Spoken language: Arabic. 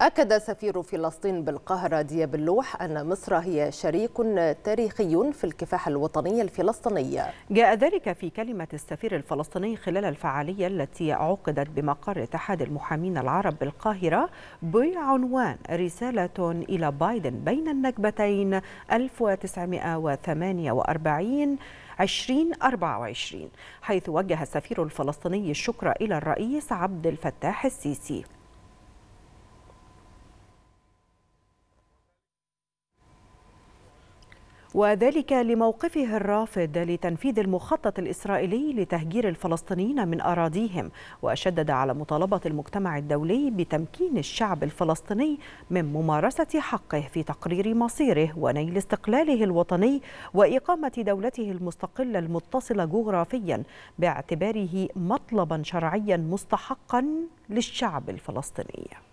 أكد سفير فلسطين بالقاهرة دياب اللوح أن مصر هي شريك تاريخي في الكفاح الوطني الفلسطيني جاء ذلك في كلمة السفير الفلسطيني خلال الفعالية التي عقدت بمقر اتحاد المحامين العرب بالقاهرة بعنوان رسالة إلى بايدن بين النكبتين 1948 2024 حيث وجه السفير الفلسطيني الشكر إلى الرئيس عبد الفتاح السيسي وذلك لموقفه الرافض لتنفيذ المخطط الإسرائيلي لتهجير الفلسطينيين من أراضيهم وشدد على مطالبة المجتمع الدولي بتمكين الشعب الفلسطيني من ممارسة حقه في تقرير مصيره ونيل استقلاله الوطني وإقامة دولته المستقلة المتصلة جغرافيا باعتباره مطلبا شرعيا مستحقا للشعب الفلسطيني